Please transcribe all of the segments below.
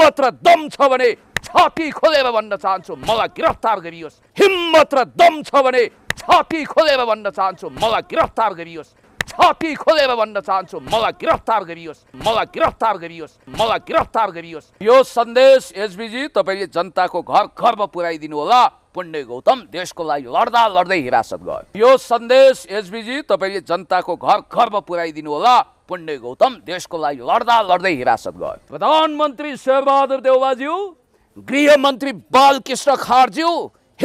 हिम्मत र दम छ भने छाती खोलेर भन्न चाहन्छु मलाई गिरफ्तार गरियोस् हिम्मत र दम छ भने छाती खोलेर भन्न चाहन्छु मलाई गिरफ्तार गरियोस् छाती खोलेर भन्न चाहन्छु मलाई गिरफ्तार गरियोस् मलाई गिरफ्तार गरियोस् मलाई गिरफ्तार गरियोस् यो सन्देश एसबिजी तपाईँले जनताको घर घरमा पुर्याइदिनु होला पुण्य गौतम देशको लागि लड्दा लड्दै हिरासत गयो यो सन्देश एसबिजी तपाईँले जनताको घर घरमा पुर्याइदिनु होला पुण्य गौतम देशको लागि लड्दा लड्दै हिरासत गयो प्रधानमन्त्री शेरबहादुर देउवाज्यू गृहमन्त्री बालकृष्ण खारज्यू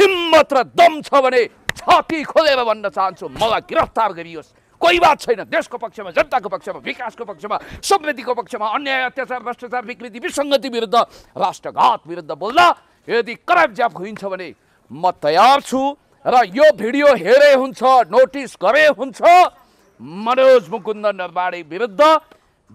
हिम्मत र दम छ भने छाती खोलेर भन्न चाहन्छु मलाई गिरफ्तार गरियोस् कोही बात छैन देशको पक्षमा जनताको पक्षमा विकासको पक्षमा समृद्धिको पक्षमा अन्याय अत्याचार भ्रष्टाचार विकृति विसङ्गति विरुद्ध राष्ट्रघात विरुद्ध बोल्दा यदि कराब ज्याप खुइन्छ भने म तयार छु र यो भिडियो हेरे हुन्छ नोटिस गरे हुन्छ मनोज मुकुन्द नरवाणी विरुद्ध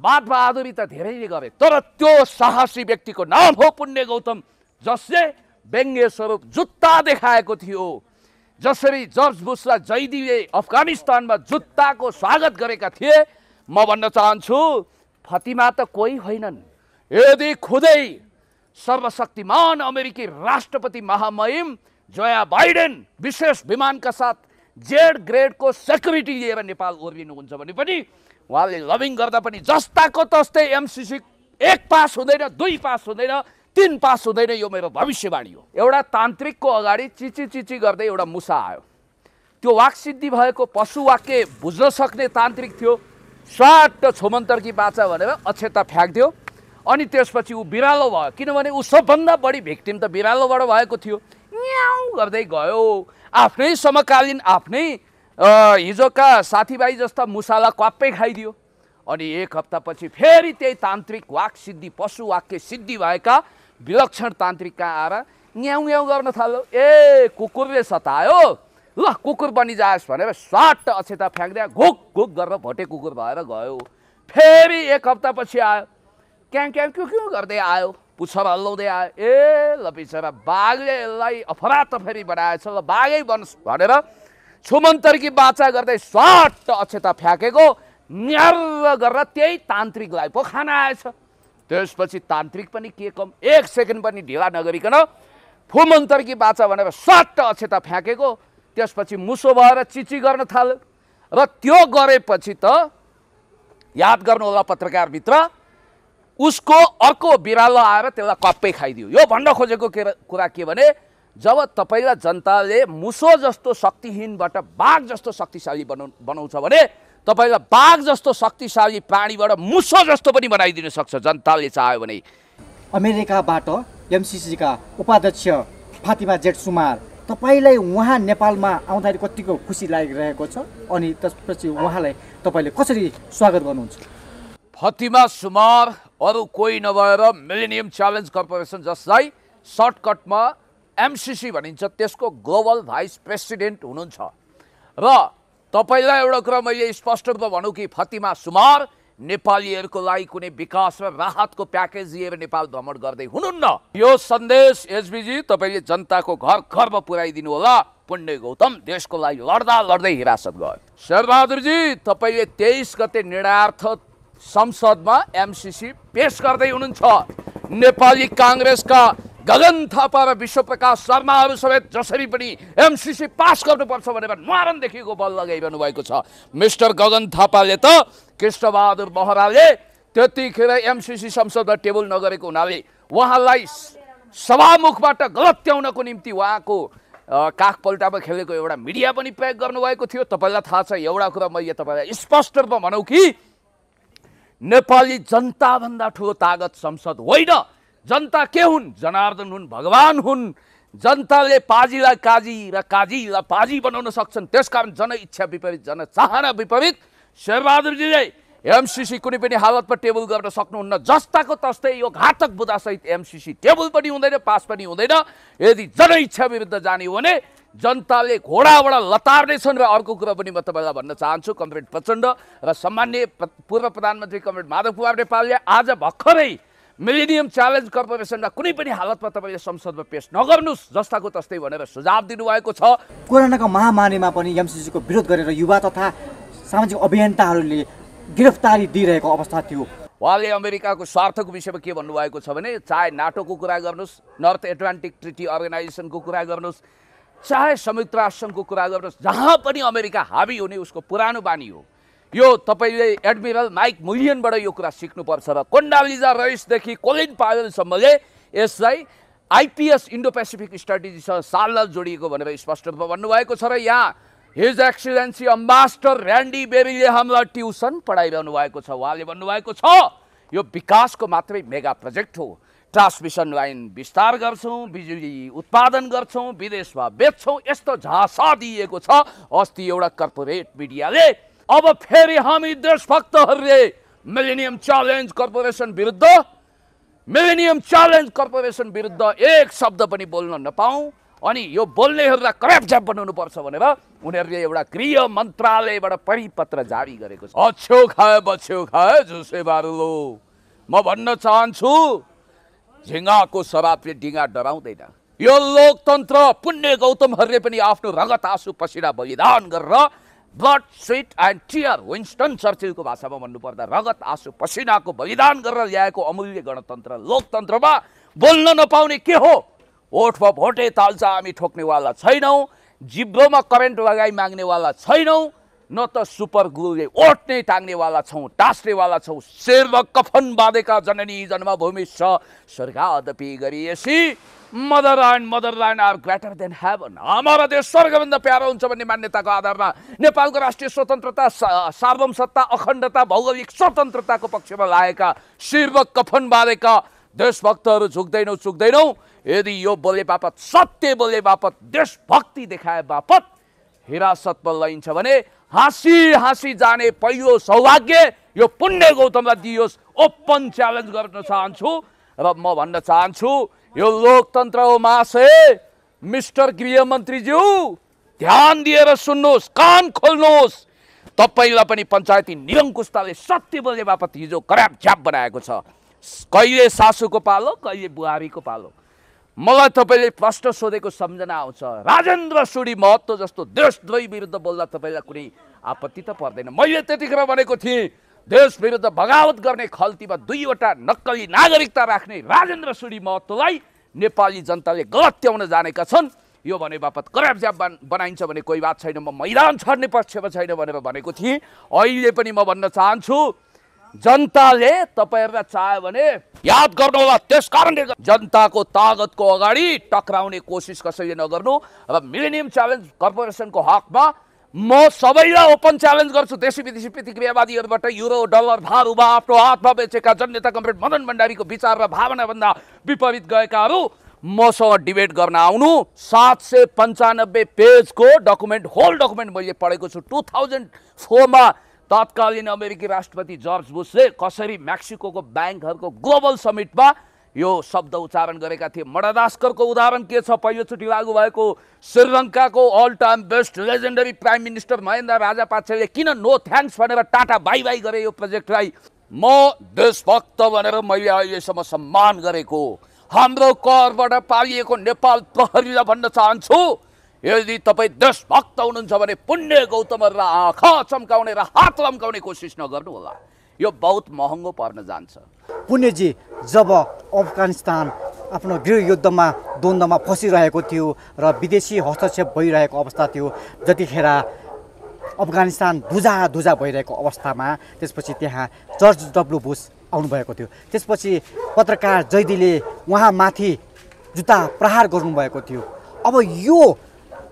बहादुरी त धेरैले गरे तर त्यो साहसी व्यक्तिको नाम हो पुण्य गौतम जसले व्यङ्ग्य स्वरूप जुत्ता देखाएको थियो जसरी जर्ज बुसलाई जैदीले अफगानिस्तानमा जुत्ताको स्वागत गरेका थिए म भन्न चाहन्छु फतिमा त कोही होइनन् यदि खुदै सर्वशक्तिमान अमेरिकी राष्ट्रपति महामहिम जोया बाइडेन विशेष विमानका साथ जेड ग्रेडको सेक्युरिटी लिएर नेपाल ओर्लिनुहुन्छ भने पनि उहाँले लभिङ गर्दा पनि जस्ताको तस्तै एमसिसी एक पास हुँदैन दुई पास हुँदैन तिन पास हुँदैन यो मेरो भविष्यवाणी हो एउटा तान्त्रिकको अगाडि चिची चिची गर्दै एउटा मुसा आयो त्यो सिद्धि भएको पशु वाक्य बुझ्न सक्ने तान्त्रिक थियो स्वाट छोमन्तर्की बाचा भनेर अक्षता फ्याँक्दियो अनि त्यसपछि ऊ बिरालो भयो किनभने ऊ सबभन्दा बढी भिक्टिम त बिरालोबाट भएको थियो न्याउ गर्दै गयो आफ्नै समकालीन आफ्नै हिजोका साथीभाइ जस्ता मुसाला क्वाप्पै खाइदियो अनि एक हप्तापछि फेरि त्यही तान्त्रिक वाक सिद्धि पशु वाक्य सिद्धि भएका विलक्षण तान्त्रिक कहाँ आएर न्याउ न्याउ गर्न थाल्यो ए कुकुरले सतायो ल कुकुर बनिजाओस् भनेर स्वाट अक्षता फ्याँक्दा घुक घुक गरेर भोटे कुकुर भएर गयो फेरि एक हप्तापछि आयो क्याङ क्याङ क्यु क्यु गर्दै आयो पुच्छमा हल्लाउँदै आयो ए ल बिचरा बाघले यसलाई त फेरि बनाएछ ल बाघै बनोस् भनेर छुमन्तर्की बाचा गर्दै स्वाट अक्षता फ्याँकेको न्यार गरेर त्यही तान्त्रिकलाई पो खाना आएछ त्यसपछि तान्त्रिक पनि के कम एक सेकेन्ड पनि ढिला नगरिकन फुमन्तर्की बाचा भनेर स्वाट अक्षता फ्याँकेको त्यसपछि मुसो भएर चिची गर्न थाल्यो र त्यो गरेपछि त याद गर्नु होला पत्रकारभित्र उसको अर्को बिरालो आएर त्यसलाई कप्पै खाइदियो यो भन्न खोजेको के कुरा के भने जब तपाईँलाई जनताले मुसो जस्तो शक्तिहीनबाट बाघ जस्तो शक्तिशाली बनाउ बनाउँछ भने तपाईँलाई बाघ जस्तो शक्तिशाली प्राणीबाट मुसो जस्तो पनि बनाइदिन सक्छ जनताले चाह्यो भने अमेरिकाबाट एमसिसीका उपाध्यक्ष फातिमा जेठ सुमार तपाईँलाई उहाँ नेपालमा आउँदाखेरि कतिको खुसी लागिरहेको छ अनि त्यसपछि उहाँलाई तपाईँले कसरी स्वागत गर्नुहुन्छ फतिमा सुमार अरू कोही नभएर मिलेनियम च्यालेन्ज कर्पोरेसन जसलाई सर्टकटमा एमसिसी भनिन्छ त्यसको ग्लोबल भाइस प्रेसिडेन्ट हुनुहुन्छ र तपाईँलाई एउटा कुरा मैले स्पष्ट रूपमा भनौँ कि फतिमा सुमार नेपालीहरूको लागि कुनै विकास र राहतको प्याकेज लिएर नेपाल भ्रमण गर्दै हुनुहुन्न यो सन्देश एसबीजी तपाईँले जनताको घर घरमा पुर्याइदिनु होला पुण्य गौतम देशको लागि लड्दा लड्दै हिरासत गयो शेरबहादुरजी तपाईँले तेइस गते निर्णार्थ संसदमा एमसिसी पेस गर्दै हुनुहुन्छ नेपाली काङ्ग्रेसका गगन थापा र विश्वप्रकाश शर्माहरू समेत जसरी पनि एमसिसी पास गर्नुपर्छ भनेर नुहारनदेखिको बल लगाइरहनु भएको छ मिस्टर गगन थापाले त कृष्णबहादुर महराले त्यतिखेर एमसिसी संसदमा टेबल नगरेको हुनाले उहाँलाई सभामुखबाट गलत गलत्याउनको निम्ति उहाँको काखपल्टामा खेलेको एउटा मिडिया पनि प्रयोग गर्नुभएको थियो तपाईँलाई थाहा छ एउटा कुरा मैले तपाईँलाई स्पष्ट रूपमा भनौँ कि नेपाली जनताभन्दा ठुलो तागत संसद होइन जनता के हुन् जनार्दन हुन् भगवान् हुन् जनताले पाजीलाई काजी र काजीलाई पाजी बनाउन सक्छन् त्यस त्यसकारण जनइच्छा विपरीत जनचाहना विपरीत शेरबहादुरजीले एमसिसी कुनै पनि हालतमा टेबल गर्न सक्नुहुन्न जस्ताको तस्तै यो घातक बुदासहित एमसिसी टेबल पनि हुँदैन पास पनि हुँदैन यदि जनइच्छा विरुद्ध जाने हो भने जनताले घोडाबाट लतार्नेछन् र अर्को कुरा पनि म तपाईँलाई भन्न चाहन्छु कमरेड प्रचण्ड र सम्मान्य पूर्व प्रधानमन्त्री कमरेड माधव कुमार नेपालले आज भर्खरै मिलेनियम च्यालेन्ज कर्पोरेसनमा कुनै पनि हालतमा तपाईँले संसदमा पेस नगर्नुहोस् जस्ताको तस्तै भनेर सुझाव दिनुभएको छ कोरोनाको महामारीमा पनि एमसिसीको विरोध गरेर युवा तथा सामाजिक अभियन्ताहरूले गिरफ्तारी दिइरहेको अवस्था थियो उहाँले अमेरिकाको स्वार्थको विषयमा के भन्नुभएको छ भने चाहे नाटोको कुरा गर्नुहोस् नर्थ एटलान्टिक ट्रिटी अर्गनाइजेसनको कुरा गर्नुहोस् चाहे संयुक्त राष्ट्रसङ्घको कुरा गर्नुहोस् जहाँ पनि अमेरिका हावी हुने उसको पुरानो बानी हो यो तपाईँले एडमिरल माइक मुलियनबाट यो कुरा सिक्नुपर्छ र कोन्डालिजा रइसदेखि कोलिन पावेलसम्मले यसलाई आइपिएस इन्डो पेसिफिक स्ट्राटेजीसँग सालल जोडिएको भनेर स्पष्ट रूपमा भन्नुभएको छ र यहाँ हिज एक्सिलेन्सी अम्बास्टर ऱ्यान्डी बेरीले हामीलाई ट्युसन पढाइरहनु भएको छ उहाँले भन्नुभएको छ यो विकासको मात्रै मेगा प्रोजेक्ट हो ट्रान्समिसन लाइन विस्तार गर्छौँ बिजुली उत्पादन गर्छौँ विदेशमा बेच्छौँ यस्तो झासा दिएको छ अस्ति एउटा कर्पोरेट मिडियाले अब फेरि हामी देशभक्तहरूले मिलेनियम च्यालेन्ज कर्पोरेसन विरुद्ध मिलेनियम च्यालेन्ज कर्पोरेसन विरुद्ध एक शब्द पनि बोल्न नपाऊँ अनि यो बोल्नेहरूलाई बनाउनु पर्छ भनेर उनीहरूले एउटा गृह मन्त्रालयबाट परिपत्र जारी गरेको छ अछ्यो खाए बछ्यो खाए जुसे बारुलो म भन्न चाहन्छु झिङ्गाको सभाबले डिङ्गा डराउँदैन यो लोकतन्त्र पुण्य गौतमहरूले पनि आफ्नो रगत आँसु पसिना बलिदान गरेर blood sweat and tear Winston चर्चिलको भाषामा भन्नुपर्दा रगत आँसु पसिनाको बलिदान गरेर ल्याएको अमूल्य गणतन्त्र लोकतन्त्रमा बोल्न नपाउने के हो भोटमा भोटे ताल्चा हामी ठोक्नेवाला छैनौँ जिब्रोमा करेन्ट लगाई माग्नेवाला छैनौँ न त सुपर ओठ नै टाङ्नेवाला छौँ टास्नेवाला छौँ र कफन बाँधेका जननी जन्मभूमि छ स्वर्गादपि गरिएसी motherland are greater than heaven हाम्रो देश स्वर्गभन्दा प्यारो हुन्छ भन्ने मान्यताको आधारमा नेपालको राष्ट्रिय स्वतन्त्रता सार्वम सत्ता अखण्डता भौगोलिक स्वतन्त्रताको पक्षमा लागेका शिर्व कफन बाँधेका देशभक्तहरू झुक्दैनौँ चुक्दैनौँ यदि यो बोले बापत सत्य बोले बापत देशभक्ति देखाए बापत हिरासतमा लैन्छ भने हाँसी हाँसी जाने पहिलो सौभाग्य यो पुण्य गौतमलाई दियोस् ओपन च्यालेन्ज गर्न चाहन्छु र म भन्न चाहन्छु यो लोकतन्त्र हो महाशय मिस्टर गृहमन्त्रीज्यू ध्यान दिएर सुन्नुहोस् कान खोल्नुहोस् तपाईँलाई पनि पञ्चायती निरङ्कुशताले सत्य बोले बापत हिजो खराब झ्याप बनाएको छ कहिले सासूको पालो कहिले बुहारीको पालो मलाई तपाईँले प्रश्न सोधेको सम्झना आउँछ राजेन्द्र सुडी महत्त्व जस्तो देशद्वै विरुद्ध बोल्दा तपाईँलाई कुनै आपत्ति त पर्दैन मैले त्यतिखेर भनेको थिएँ देश विरुद्ध बगावत गर्ने खल्तीमा दुईवटा नक्कली नागरिकता राख्ने राजेन्द्र सुडी महत्त्वलाई नेपाली जनताले गलत त्याउन जानेका छन् यो भने बापत ज्याप बन बनाइन्छ भने कोही बात छैन म मैदान छर्ने पक्षमा छैन भनेर भनेको थिएँ अहिले पनि म भन्न चाहन्छु जनताले तपाईँहरूलाई चाह्यो भने याद गर्नुहोला त्यस कारणले जनताको तागतको अगाडि टक्राउने कोसिस कसैले नगर्नु अब मिलेनियम च्यालेन्ज कर्पोरेसनको हकमा म सबैलाई ओपन च्यालेन्ज गर्छु देशी विदेशी प्रतिक्रियावादीहरूबाट युरो डलर भारूमा आफ्नो हातमा बेचेका जननेता कमरेड मदन भण्डारीको विचार र भावनाभन्दा विपरीत गएकाहरू मसँग डिबेट गर्न आउनु सात सय पन्चानब्बे पेजको डकुमेन्ट होल डकुमेन्ट मैले पढेको छु टु थाउजन्ड फोरमा तत्कालीन अमेरिकी राष्ट्रपति जर्ज बुसले कसरी मेक्सिको ब्याङ्कहरूको ग्लोबल समिटमा यो शब्द उच्चारण गरेका थिए मडादास्करको उदाहरण के छ पहिलोचोटि लागू भएको श्रीलङ्काको all time best legendary prime minister Mahendra राजापाक्षले किन नो थ्याङ्क्स भनेर टाटा बाई बाई गरे यो प्रोजेक्टलाई म देशभक्त भनेर मैले अहिलेसम्म सम्मान गरेको हाम्रो करबाट पालिएको नेपाल प्रहरीलाई भन्न चाहन्छु यदि तपाईँ देशभक्त हुनुहुन्छ भने पुण्य गौतम आँखा चम्काउने र हात लम्काउने कोसिस नगर्नुहोला यो बहुत महँगो पर्न जान्छ पुण्यजी जब अफगानिस्तान आफ्नो गृहयुद्धमा द्वन्द्वमा फसिरहेको थियो र विदेशी हस्तक्षेप भइरहेको अवस्था थियो जतिखेर अफगानिस्तान धुजा धुजा भइरहेको अवस्थामा त्यसपछि त्यहाँ जर्ज डब्लु बुस आउनुभएको थियो त्यसपछि पत्रकार जैदीले उहाँमाथि जुत्ता प्रहार गर्नुभएको थियो अब यो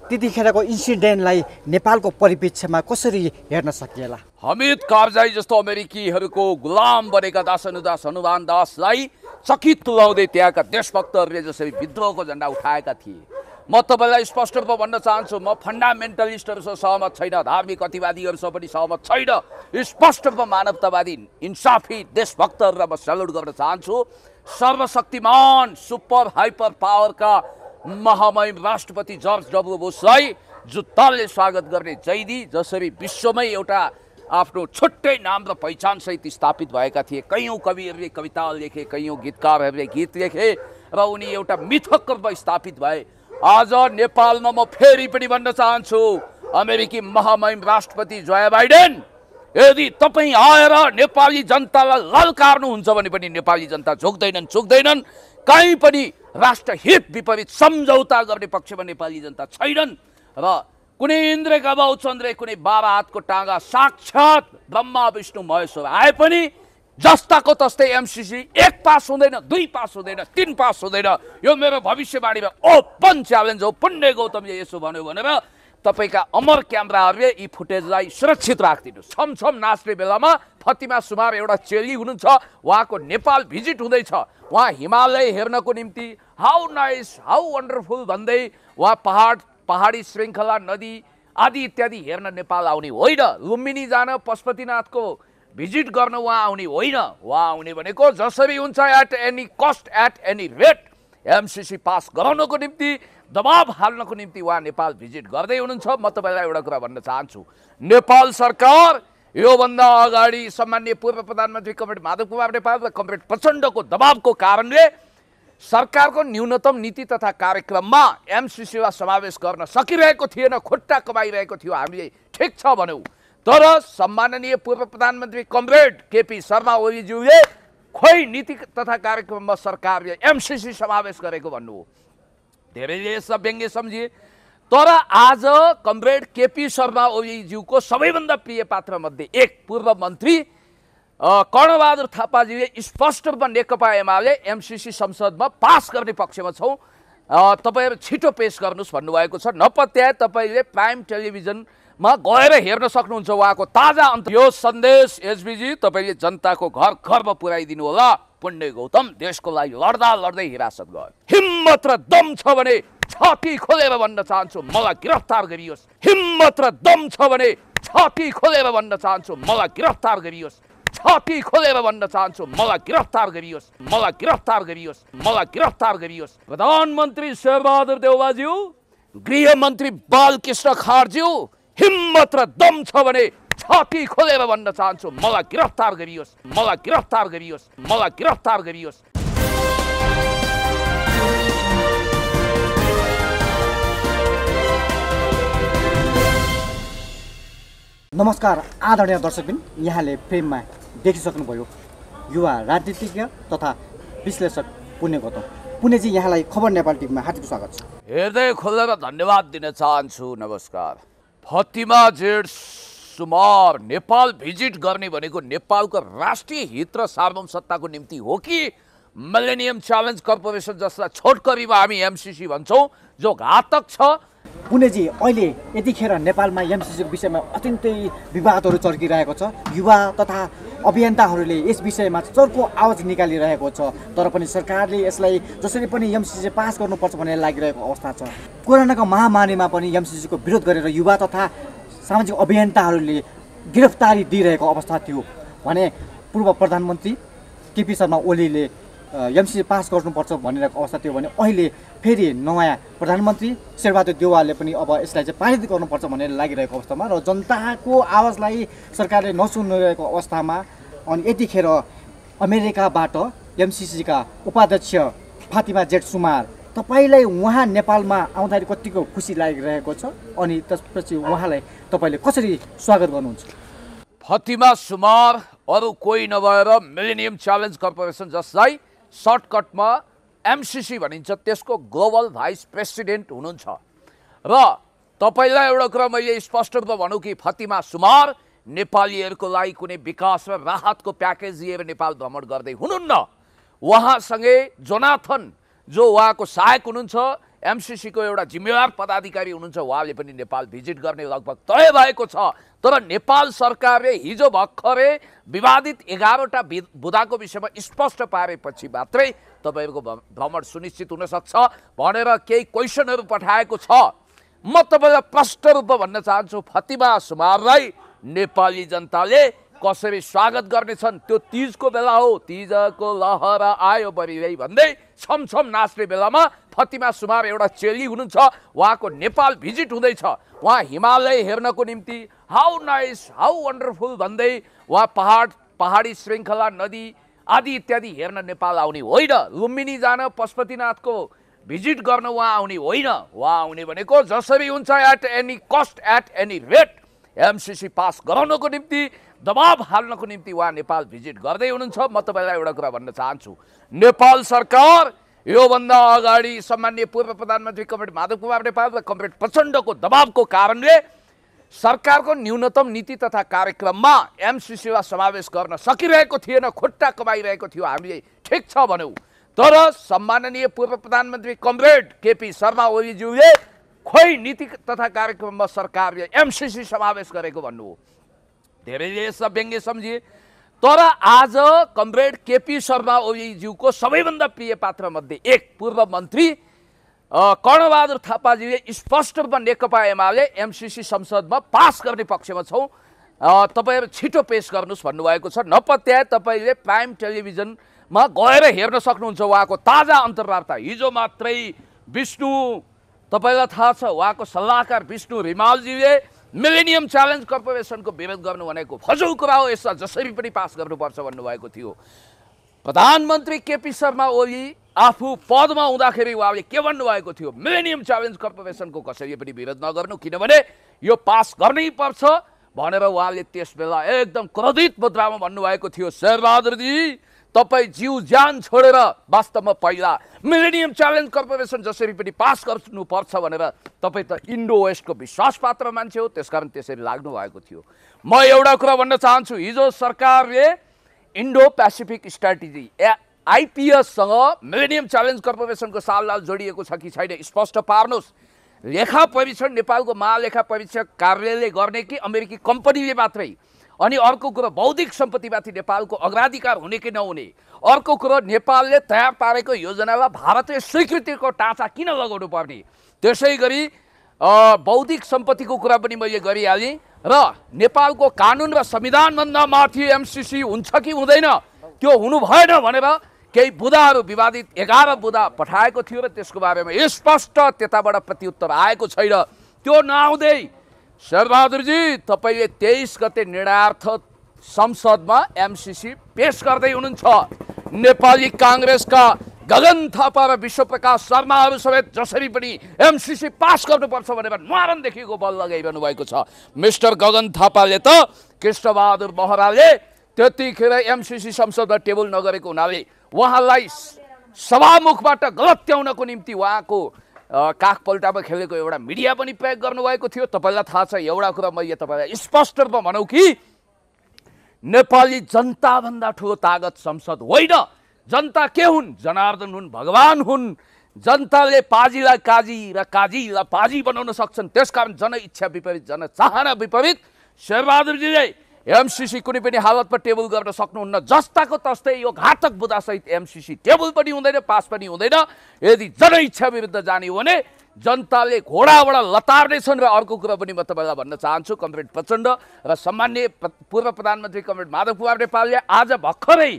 त्यतिखेरको इन्सिडेन्टलाई नेपालको परिप्रेक्ष्यमा कसरी हेर्न सकिएला हमिद कार्जाई जस्तो अमेरिकीहरूको गुलाम बनेका दास अनुदास हनुमान दासलाई चकित तुलाउँदै त्यहाँका देशभक्तहरूले जसरी विद्रोहको झन्डा उठाएका थिए म तपाईँलाई स्पष्ट रूपमा भन्न चाहन्छु म फन्डामेन्टलिस्टहरूसँग सहमत छैन धार्मिक अतिवादीहरूसँग पनि सहमत छैन स्पष्ट रूपमा मानवतावादी इन्साफी देशभक्तहरूलाई म सेल्युट गर्न चाहन्छु सर्वशक्तिमान सुपर हाइपर पावरका महामहिम राष्ट्रपति जर्ज डब्लु बोसलाई जुत्ताले स्वागत गर्ने जैदी जसरी विश्वमै एउटा आफ्नो छुट्टै नाम र पहिचानसहित स्थापित भएका थिए कैयौँ कविहरूले कविता लेखे कैयौँ गीतकारहरूले गीत लेखे र उनी एउटा मिथक रूपमा स्थापित भए आज नेपालमा म फेरि पनि भन्न चाहन्छु अमेरिकी महामहिम राष्ट्रपति जोया बाइडेन यदि तपाईँ आएर नेपाली जनतालाई ललकार्नुहुन्छ भने पनि नेपाली जनता झुक्दैनन् चुक्दैनन् कहीँ पनि राष्ट्रहित विपरीत सम्झौता गर्ने पक्षमा नेपाली जनता छैनन् र कुनै इन्द्रका चन्द्रे कुनै बाबा हातको टाँगा साक्षात ब्रह्मा विष्णु महेश्वर आए पनि जस्ताको तस्तै एमसिसी एक पास हुँदैन दुई पास हुँदैन तिन पास हुँदैन यो मेरो भविष्यवाणीमा ओपन च्यालेन्ज हो पुण्य गौतमले यसो भन्यो भनेर तपाईँका अमर क्यामेराहरूले यी फुटेजलाई सुरक्षित राखिदिनु छमछम नाच्ने बेलामा फतिमा सुमार एउटा चेली हुनुहुन्छ उहाँको नेपाल भिजिट हुँदैछ उहाँ हिमालय हेर्नको निम्ति हाउ नाइस हाउ वन्डरफुल भन्दै उहाँ पहाड पहाडी श्रृङ्खला नदी आदि इत्यादि हेर्न नेपाल आउने होइन लुम्बिनी जान पशुपतिनाथको भिजिट गर्न उहाँ आउने होइन उहाँ आउने भनेको जसरी हुन्छ at any cost at any rate MCC pass गराउनको निम्ति दबाब हाल्नको निम्ति उहाँ नेपाल भिजिट गर्दै हुनुहुन्छ म तपाईँलाई एउटा कुरा भन्न चाहन्छु नेपाल सरकार योभन्दा अगाडि सम्मान्य पूर्व प्रधानमन्त्री कमरेड माधव कुमार नेपाल र कमरेड प्रचण्डको दबावको कारणले सरकारको न्यूनतम नीति तथा कार्यक्रममा एमसी समावेश गर्न सकिरहेको थिएन खुट्टा कमाइरहेको थियो हामीले ठिक छ भन्यौँ तर सम्माननीय पूर्व प्रधानमन्त्री कमरेड केपी शर्मा ओलीज्यूले खोइ नीति तथा कार्यक्रममा सरकारले एमसिसी समावेश गरेको भन्नु हो धेरैले सब व्यङ्ग्य सम्झिए तर आज कमरेड केपी शर्मा ओलीज्यूको सबैभन्दा प्रिय पात्रमध्ये एक पूर्व मन्त्री कर्णबहादुर थापाजीले स्पष्ट रूपमा नेकपा एमाले एमसिसी संसदमा पास गर्ने पक्षमा छौँ तपाईँहरू छिटो पेस गर्नुहोस् भन्नुभएको छ नपत्याए तपाईँले प्राइम टेलिभिजन मा गएर हेर्न सक्नुहुन्छ उहाँको ताजा अन्त यो सन्देश एसबिजी तपाईँले जनताको घर घरमा पुर्याइदिनु होला पुण्य गौतम देशको लागि लड्दा लड्दै हिरासत गयो हिम्मत र दम छ भने छाती खोलेर भन्न चाहन्छु मलाई गिरफ्तार गरियोस् हिम्मत र दम छ भने छाती खोलेर भन्न चाहन्छु मलाई गिरफ्तार गरियोस् छाती खोलेर भन्न चाहन्छु मलाई गिरफ्तार गरियोस् मलाई गिरफ्तार गरियोस् मलाई गिरफ्तार गरियोस् प्रधानमन्त्री शेरबहादुर देवबाज्यू गृहमन्त्री बालकृष्ण खारज्यू हिम्मत र दम छ भने छाती खोलेर भन्न चाहन्छु मलाई गिरफ्तार गरियोस् मलाई गिरफ्तार गरियोस् मलाई गिरफ्तार गरियोस् नमस्कार आदरणीय दर्शकबिन यहाँले प्रेममा देखिसक्नुभयो युवा राजनीतिज्ञ तथा विश्लेषक पुण्य गौतम पुण्यजी यहाँलाई खबर नेपाल टिभीमा हार्दिक स्वागत छ हेर्दै खोलेर धन्यवाद दिन चाहन्छु नमस्कार फतिमा जेड सुमार नेपाल भिजिट गर्ने भनेको नेपालको राष्ट्रिय हित र सार्वम सत्ताको निम्ति हो कि मिलेनियम च्यालेन्ज कर्पोरेसन जस्ता छोटकरीमा हामी एमसिसी भन्छौँ जो घातक छ पुनेजी अहिले यतिखेर नेपालमा एमसिसीको विषयमा अत्यन्तै विवादहरू चर्किरहेको छ युवा तथा अभियन्ताहरूले यस विषयमा चर्को आवाज निकालिरहेको छ तर पनि सरकारले यसलाई जसरी पनि एमसिसी पास गर्नुपर्छ भन्ने लागिरहेको अवस्था छ कोरोनाको महामारीमा पनि एमसिसीको विरोध गरेर युवा तथा सामाजिक अभियन्ताहरूले गिरफ्तारी दिइरहेको अवस्था थियो भने पूर्व प्रधानमन्त्री केपी शर्मा ओलीले एमसिसी पास गर्नुपर्छ भनिरहेको अवस्था थियो भने अहिले फेरि नयाँ प्रधानमन्त्री शेरबहादुर देवालले पनि अब यसलाई चाहिँ पारित गर्नुपर्छ भन्ने लागिरहेको अवस्थामा र जनताको आवाजलाई सरकारले नसुनिरहेको अवस्थामा अनि यतिखेर अमेरिकाबाट एमसिसीका उपाध्यक्ष फातिमा जेठ सुमार तपाईँलाई उहाँ नेपालमा आउँदाखेरि कतिको खुसी लागिरहेको छ अनि त्यसपछि उहाँलाई तपाईँले कसरी स्वागत गर्नुहुन्छ फतिमा सुमार अरू कोही नभएर मिलेनियम च्यालेन्ज कर्पोरेसन जसलाई सर्टकटमा एमसिसी भनिन्छ त्यसको ग्लोबल भाइस प्रेसिडेन्ट हुनुहुन्छ र तपाईँलाई एउटा कुरा मैले स्पष्ट रूपमा भनौँ कि फतिमा सुमार नेपालीहरूको लागि कुनै विकास र राहतको प्याकेज लिएर नेपाल भ्रमण गर्दै हुनुहुन्न उहाँसँगै जोनाथन जो उहाँको सहायक हुनुहुन्छ एमसिसीको एउटा जिम्मेवार पदाधिकारी हुनुहुन्छ उहाँले पनि नेपाल भिजिट गर्ने लगभग तय भएको छ तर नेपाल सरकारले हिजो भर्खरै विवादित एघारवटा बुदाको विषयमा स्पष्ट पारेपछि मात्रै तपाईँको भ्रमण सुनिश्चित हुनसक्छ भनेर केही क्वेसनहरू पठाएको छ म तपाईँलाई प्रष्ट रूपमा भन्न चाहन्छु फतिमा सुमारलाई नेपाली जनताले कसरी स्वागत गर्नेछन् त्यो तिजको बेला हो तिजको लहर आयो बढी भन्दै छमछम नाच्ने बेलामा फतिमा सुमार एउटा चेली हुनुहुन्छ उहाँको नेपाल भिजिट हुँदैछ उहाँ हिमालय हेर्नको निम्ति हाउ नाइस हाउ वन्डरफुल भन्दै उहाँ पहाड पहाडी श्रृङ्खला नदी आदि इत्यादि हेर्न नेपाल आउने होइन लुम्बिनी जान पशुपतिनाथको भिजिट गर्न उहाँ आउने होइन उहाँ आउने भनेको जसरी हुन्छ at any cost at any rate MCC pass गराउनको निम्ति दबाब हाल्नको निम्ति उहाँ नेपाल भिजिट गर्दै हुनुहुन्छ म तपाईँलाई एउटा कुरा भन्न चाहन्छु नेपाल सरकार योभन्दा अगाडि सम्मान्य पूर्व प्रधानमन्त्री कमरेड माधव कुमार नेपाल र कमरेड प्रचण्डको दबावको कारणले सरकारको न्यूनतम नीति तथा कार्यक्रममा एमसिसीमा समावेश गर्न सकिरहेको थिएन खुट्टा कमाइरहेको थियो हामीले ठिक छ भन्यौँ तर सम्माननीय पूर्व प्रधानमन्त्री कमरेड केपी शर्मा ओलीज्यूले खोइ नीति तथा कार्यक्रममा सरकारले एमसिसी समावेश गरेको भन्नु हो धेरैले सब व्यङ्ग्य सम्झिए तर आज कमरेड केपी शर्मा ओलीज्यूको सबैभन्दा प्रिय पात्रमध्ये एक पूर्व मन्त्री कर्णबहादुर थापाजीले स्पष्ट रूपमा नेकपा एमाले एमसिसी संसदमा पास गर्ने पक्षमा छौँ तपाईँहरू छिटो पेस गर्नुहोस् भन्नुभएको छ नपत्याए तपाईँले प्राइम टेलिभिजनमा गएर हेर्न सक्नुहुन्छ उहाँको ताजा अन्तर्वार्ता हिजो मात्रै विष्णु तपाईँलाई थाहा छ उहाँको सल्लाहकार विष्णु रिमालजीले मिलेनियम च्यालेन्ज कर्पोरेसनको विरोध गर्नु भनेको फजौ कुरा हो यसलाई जसरी पनि पास गर्नुपर्छ भन्नुभएको थियो प्रधानमन्त्री केपी शर्मा ओली आफू पदमा हुँदाखेरि उहाँले के भन्नुभएको थियो मिलेनियम च्यालेन्ज कर्पोरेसनको कसैले पनि विरोध नगर्नु किनभने यो पास गर्नै पर्छ भनेर उहाँले त्यस बेला एकदम क्रोधित मुद्रामा भन्नुभएको थियो शेरबहादुरजी तपाईँ जिउ ज्यान छोडेर वास्तवमा पहिला मिलेनियम च्यालेन्ज कर्पोरेसन जसरी पनि पास गर्नुपर्छ भनेर तपाईँ त इन्डो वेस्टको पात्र मान्छे हो त्यसकारण त्यसरी लाग्नु भएको थियो म एउटा कुरा भन्न चाहन्छु हिजो सरकारले इन्डो पेसिफिक स्ट्राटेजी ए आइपिएससँग मिलेनियम च्यालेन्ज कर्पोरेसनको साललाल जोडिएको छ कि छैन स्पष्ट पार्नुहोस् लेखा परीक्षण नेपालको महालेखा परीक्षक कार्यालयले गर्ने कि अमेरिकी कम्पनीले मात्रै अनि अर्को कुरो बौद्धिक सम्पत्तिमाथि नेपालको अग्राधिकार हुने कि नहुने अर्को कुरो नेपालले तयार पारेको योजनालाई भारतीय स्वीकृतिको टाँचा किन लगाउनु पर्ने त्यसै गरी बौद्धिक सम्पत्तिको कुरा पनि मैले गरिहालेँ र नेपालको कानुन र संविधानभन्दा माथि एमसिसी हुन्छ कि हुँदैन त्यो हुनु भएन भनेर केही बुदाहरू विवादित एघार बुदा पठाएको थियो र त्यसको बारेमा स्पष्ट त्यताबाट प्रत्युत्तर आएको छैन त्यो नआउँदै शेरबहादुरजी तपाईँले तेइस गते निर्णार्थ संसदमा एमसिसी पेस गर्दै हुनुहुन्छ नेपाली काङ्ग्रेसका गगन थापा र विश्वप्रकाश शर्माहरू समेत जसरी पनि एमसिसी पास गर्नुपर्छ भनेर नुहारन बल लगाइरहनु भएको छ मिस्टर गगन थापाले त कृष्णबहादुर महराले त्यतिखेर एमसिसी संसदमा टेबल नगरेको हुनाले उहाँलाई सभामुखबाट गलत्याउनको निम्ति उहाँको काखपल्टामा खेलेको एउटा मिडिया पनि प्याक गर्नुभएको थियो तपाईँलाई थाहा छ एउटा कुरा मैले तपाईँलाई स्पष्ट रूपमा भनौँ कि नेपाली जनताभन्दा ठुलो तागत संसद होइन जनता के हुन् जनार्दन हुन् भगवान् हुन् जनताले पाजीलाई काजी र काजीलाई पाजी बनाउन सक्छन् त्यस कारण जनइच्छा विपरीत जनचाहना विपरीत शेरबहादुरजीले एमसिसी कुनै पनि हालतमा टेबल गर्न सक्नुहुन्न जस्ताको तस्तै यो घातक बुदासहित एमसिसी टेबल पनि हुँदैन पास पनि हुँदैन यदि जनइच्छा विरुद्ध जाने हो भने जनताले घोडाबाट लतार्नेछन् र अर्को कुरा पनि म तपाईँलाई भन्न चाहन्छु कमरेड प्रचण्ड र सामान्य पूर्व प्रधानमन्त्री कमरेड माधव कुमार नेपालले आज भर्खरै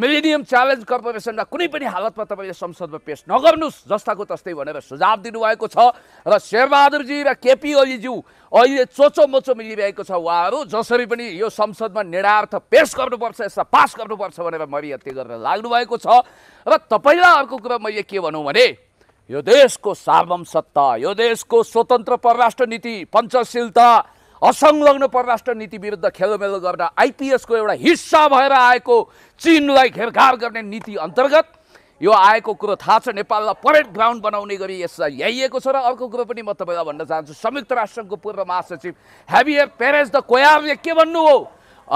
मिलेनियम च्यालेन्ज कर्पोरेसनमा कुनै पनि हालतमा तपाईँले संसदमा पेस नगर्नुहोस् जस्ताको तस्तै भनेर सुझाव दिनुभएको छ र शेरबहादुरजी र केपी ओलीज्यू अहिले चोचो मोचो मिलिरहेको छ उहाँहरू जसरी पनि यो संसदमा निर्णार्थ पेस गर्नुपर्छ यसलाई पास गर्नुपर्छ भनेर मरिहत्या गरेर लाग्नुभएको छ र तपाईँलाई अर्को कुरा मैले के भनौँ भने यो देशको सार्वम सत्ता यो देशको स्वतन्त्र परराष्ट्र नीति पञ्चशीलता असंलग्न परराष्ट्र नीति विरुद्ध खेलमेल गरेर आइपिएसको एउटा हिस्सा भएर आएको चिनलाई घेरघार गर्ने नीति अन्तर्गत यो आएको कुरो थाहा छ नेपाललाई परेड ग्राउन्ड बनाउने गरी यसलाई ल्याइएको छ र अर्को कुरो पनि म तपाईँलाई भन्न चाहन्छु संयुक्त राष्ट्रसङ्घको पूर्व महासचिव हेभियर पेरेज द कोयारले के भन्नु हो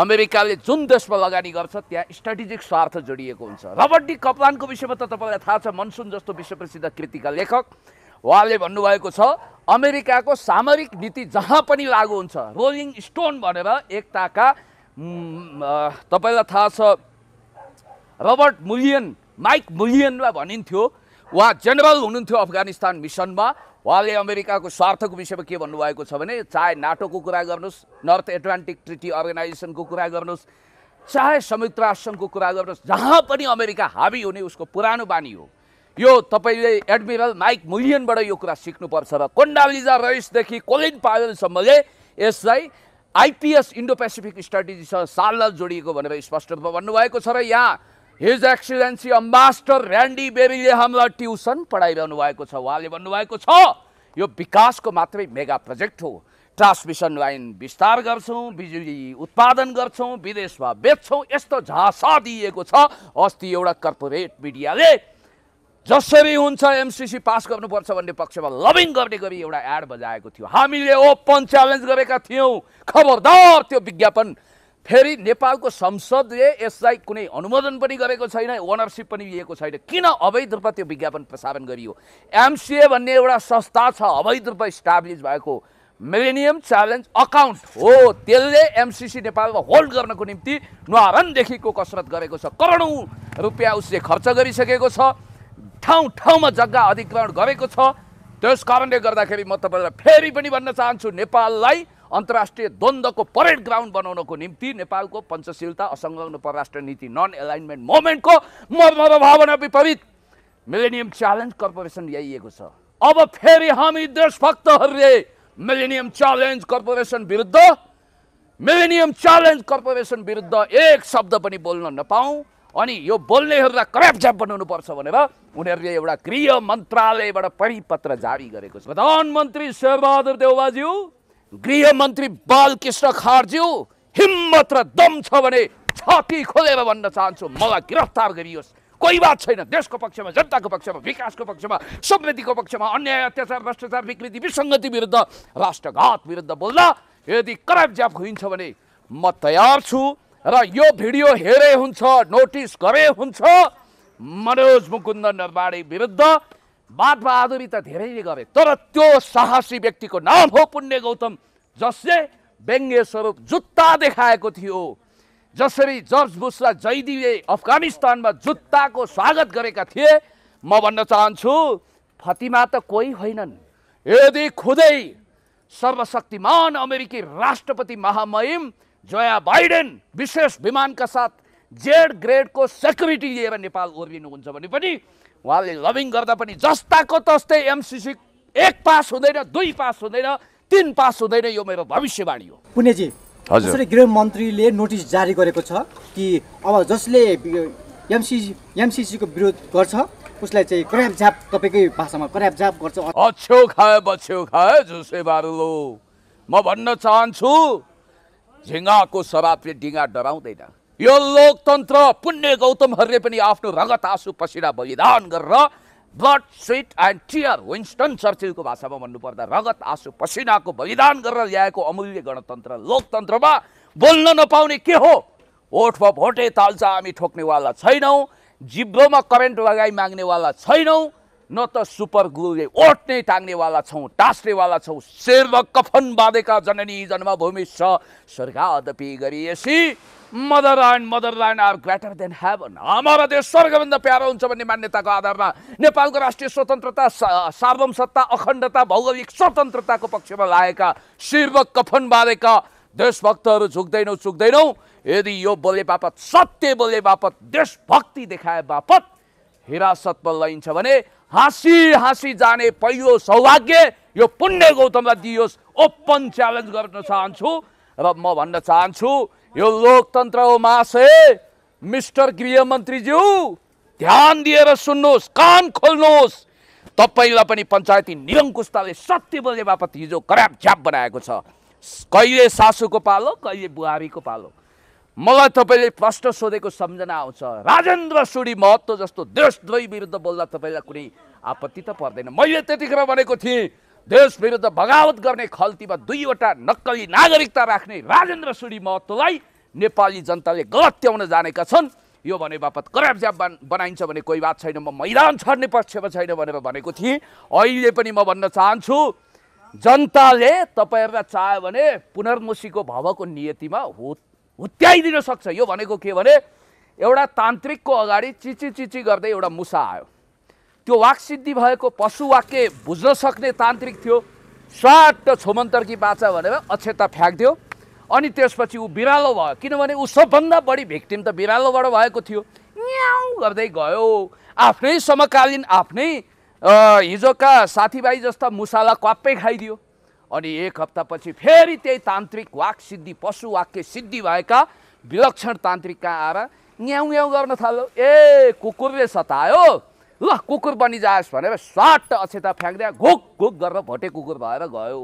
अमेरिकाले जुन देशमा लगानी गर्छ त्यहाँ स्ट्राटेजिक स्वार्थ जोडिएको हुन्छ रबर्ट डी कप्लानको विषयमा त तपाईँलाई थाहा छ मनसुन जस्तो विश्व प्रसिद्ध कृतिका लेखक उहाँले भन्नुभएको छ अमेरिकाको सामरिक नीति जहाँ पनि लागु हुन्छ रोलिङ स्टोन भनेर एकताका तपाईँलाई थाहा छ रबर्ट मुलियन माइक मुलियनमा भनिन्थ्यो उहाँ जेनरल हुनुहुन्थ्यो अफगानिस्तान मिसनमा उहाँले अमेरिकाको स्वार्थको विषयमा के भन्नुभएको छ भने चाहे नाटोको कुरा गर्नुहोस् नर्थ एटलान्टिक ट्रिटी अर्गनाइजेसनको कुरा गर्नुहोस् चाहे संयुक्त राष्ट्रसङ्घको कुरा गर्नुहोस् जहाँ पनि अमेरिका हाबी हुने उसको पुरानो बानी हो यो तपाईँले एडमिरल माइक मुलियनबाट यो कुरा सिक्नुपर्छ र कोन्डालिजा रइसदेखि कोलिन पावेलसम्मले यसलाई आइपिएस इन्डो पेसिफिक स्ट्राटेजीसँग साललाई जोडिएको भनेर स्पष्ट रूपमा भन्नुभएको छ र यहाँ हिज एक्सिलेन्सी अम्बास्टर ऱ्यान्डी बेबीले हामीलाई ट्युसन पढाइरहनु भएको छ उहाँले भन्नुभएको छ यो विकासको मात्रै मेगा प्रोजेक्ट हो ट्रान्समिसन लाइन विस्तार गर्छौँ बिजुली उत्पादन गर्छौँ विदेशमा बेच्छौँ यस्तो झाँसा दिएको छ अस्ति एउटा कर्पोरेट मिडियाले जसरी हुन्छ एमसिसी पास गर्नुपर्छ भन्ने पक्षमा लभिङ गर्ने गरी एउटा एड बजाएको थियो हामीले ओपन च्यालेन्ज गरेका थियौँ खबरदार त्यो विज्ञापन फेरि नेपालको संसदले यसलाई कुनै अनुमोदन पनि गरेको छैन ओनरसिप पनि लिएको छैन किन अवैध रूपमा त्यो विज्ञापन प्रसारण गरियो एमसिए भन्ने एउटा संस्था छ अवैध रूपमा इस्टाब्लिस भएको मिलेनियम च्यालेन्ज अकाउन्ट हो त्यसले एमसिसी नेपालमा होल्ड गर्नको निम्ति नुहारनदेखिको कसरत गरेको छ करोडौँ रुपियाँ उसले खर्च गरिसकेको छ ठाउँ ठाउँमा जग्गा अधिग्रहण गरेको छ त्यस कारणले गर्दाखेरि म तपाईँलाई फेरि पनि भन्न चाहन्छु नेपाललाई अन्तर्राष्ट्रिय द्वन्द्वको परेड ग्राउन्ड बनाउनको निम्ति नेपालको पञ्चशीलता असङ्लग्न परराष्ट्र नीति नन एलाइनमेन्ट मुभमेन्टको मनोभावना विपरीत मिलेनियम च्यालेन्ज कर्पोरेसन ल्याइएको छ अब फेरि हामी देशभक्तहरूले मिलेनियम च्यालेन्ज कर्पोरेसन विरुद्ध मिलेनियम च्यालेन्ज कर्पोरेसन विरुद्ध एक शब्द पनि बोल्न नपाऊँ अनि यो बोल्नेहरूलाई बनाउनु पर्छ भनेर उनीहरूले एउटा गृह मन्त्रालयबाट परिपत्र जारी गरेको छ प्रधानमन्त्री शेरबहादुर गृह गृहमन्त्री बालकृष्ण खारज्यू हिम्मत र दम छ भने छाती खोलेर भन्न चाहन्छु मलाई गिरफ्तार गरियोस् कोही बात छैन देशको पक्षमा जनताको पक्षमा विकासको पक्षमा समृद्धिको पक्षमा अन्याय अत्याचार भ्रष्टाचार विकृति विसङ्गति विरुद्ध राष्ट्रघात विरुद्ध बोल्दा यदि करप ज्याप खुइन्छ भने म तयार छु र यो भिडियो हेरे हुन्छ नोटिस गरे हुन्छ मनोज मुकुन्द नरवाणी विरुद्ध बहादुरी त धेरैले गरे तर त्यो साहसी व्यक्तिको नाम हो पुण्य गौतम जसले व्यङ्ग्य स्वरूप जुत्ता देखाएको थियो जसरी जर्ज बुसलाई जैदीले अफगानिस्तानमा जुत्ताको स्वागत गरेका थिए म भन्न चाहन्छु फतिमा त कोही होइनन् यदि खुदै सर्वशक्तिमान अमेरिकी राष्ट्रपति महामहिम जोया बाइडेन विशेष विमानका साथ जेड ग्रेडको सेक्युरिटी लिएर नेपाल ओर्लिनुहुन्छ भने पनि उहाँले लभिङ गर्दा पनि जस्ताको तस्तै एमसिसी एक पास हुँदैन दुई पास हुँदैन तिन पास हुँदैन यो मेरो भविष्यवाणी हो पुनेजी हजुर गृहमन्त्रीले नोटिस जारी गरेको छ कि अब जसले एमसिसी एमसिसीको विरोध गर्छ उसलाई चाहिँ क्र्याप झाप तपाईँकै भाषामा क्र्याप झाप गर्छ अछ्यौ खाए बछ्यौ खाए जुसे बारुलो म भन्न चाहन्छु झिङ्गाको शराबले डिङ्गा डराउँदैन यो लोकतन्त्र पुण्य गौतमहरूले पनि आफ्नो रगत आँसु पसिना बलिदान गरेर blood sweat and tear Winston चर्चिलको भाषामा भन्नुपर्दा रगत आँसु पसिनाको बलिदान गरेर ल्याएको अमूल्य गणतन्त्र लोकतन्त्रमा बोल्न नपाउने के हो ओठमा भोटे ताल्चा हामी ठोक्नेवाला छैनौँ जिब्रोमा करेन्ट लगाई माग्नेवाला छैनौँ न त सुपर गुरुले नै टाङ्नेवाला छौँ टास्नेवाला छौँ सेर्व कफन बाँधेका जननी जन्मभूमि छ स्वर्गादपि गरिएसी mother and motherland are greater than heaven हाम्रो देश स्वर्गभन्दा प्यारो हुन्छ भन्ने मान्यताको आधारमा नेपालको राष्ट्रिय स्वतन्त्रता सार्वम सत्ता अखण्डता भौगोलिक स्वतन्त्रताको पक्षमा लागेका शिर्व कफन बाँधेका देशभक्तहरू झुक्दैनौँ चुक्दैनौँ यदि यो बोले बापत सत्य बोले बापत देशभक्ति देखाए बापत हिरासतमा लैन्छ भने हाँसी हाँसी जाने पहिलो सौभाग्य यो पुण्य गौतमलाई दियोस् ओपन च्यालेन्ज गर्न चाहन्छु र म भन्न चाहन्छु यो लोकतन्त्र हो महाशय मिस्टर गृहमन्त्रीज्यू ध्यान दिएर सुन्नुहोस् कान खोल्नुहोस् तपाईँलाई पनि पञ्चायती निरङ्कुशताले सत्य बोले बापत हिजो खराब झ्याप बनाएको छ कहिले सासूको पालो कहिले बुहारीको पालो मलाई तपाईँले प्रश्न सोधेको सम्झना आउँछ राजेन्द्र सुडी महत्त्व जस्तो देशद्वै विरुद्ध बोल्दा तपाईँलाई कुनै आपत्ति त पर्दैन मैले त्यतिखेर भनेको थिएँ देश विरुद्ध बगावत गर्ने खल्तीमा दुईवटा नक्कली नागरिकता राख्ने राजेन्द्र सुडी महत्त्वलाई नेपाली जनताले गलत त्याउन जानेका छन् यो भने बापत कराब्ज्याप बन बनाइन्छ भने कोही बात छैन म मैदान छर्ने पक्षमा छैन भनेर भनेको थिएँ अहिले पनि म भन्न चाहन्छु जनताले तपाईँहरूलाई चाह्यो भने पुनर्मुसीको भवको नियतिमा हो हुत्याइदिन सक्छ यो भनेको के भने एउटा तान्त्रिकको अगाडि चिची चिची गर्दै एउटा मुसा आयो त्यो वाक्सिद्धि भएको पशु वाक्य बुझ्न सक्ने तान्त्रिक थियो स्वाट छोमन्तर्की बाचा भनेर अक्षता फ्याँकिदियो अनि त्यसपछि ऊ बिरालो भयो किनभने ऊ सबभन्दा बढी भिक्टिम त बिरालोबाट भएको थियो न्याउ गर्दै गयो आफ्नै समकालीन आफ्नै हिजोका साथीभाइ जस्ता मुसालाई क्वाप्पै खाइदियो अनि एक हप्तापछि फेरि त्यही तान्त्रिक वाक सिद्धि पशु वाक्य सिद्धि भएका विलक्षण तान्त्रिक कहाँ आएर न्याउ न्याउ गर्न थाल्यो ए कुकुरले सतायो ल कुकुर बनिजाओस् भनेर स्वाट अक्षता फ्याँक्दै घुक घुक गरेर भोटे कुकुर भएर गयो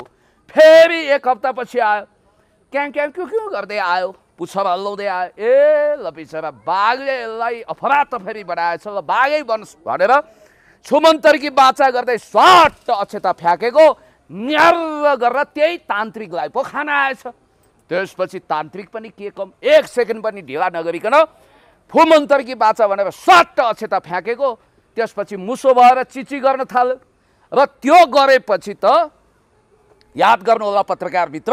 फेरि एक हप्तापछि आयो क्याङ क्याङ क्यु क्यु गर्दै आयो पुछर हल्लाउँदै आयो ए ल बिचरा बाघले यसलाई फेरि बनाएछ ल बाघै बन भनेर छुमन्तर्की बाचा गर्दै स्वाट अक्षता फ्याँकेको न्यार गरेर त्यही तान्त्रिकलाई पो खाना आएछ त्यसपछि तान्त्रिक पनि के कम एक सेकेन्ड पनि ढिला नगरिकन फुमन्तर्की बाचा भनेर स्वाट अक्षता फ्याँकेको त्यसपछि मुसो भएर चिची गर्न थाल्यो र त्यो गरेपछि त याद गर्नु होला पत्रकार मित्र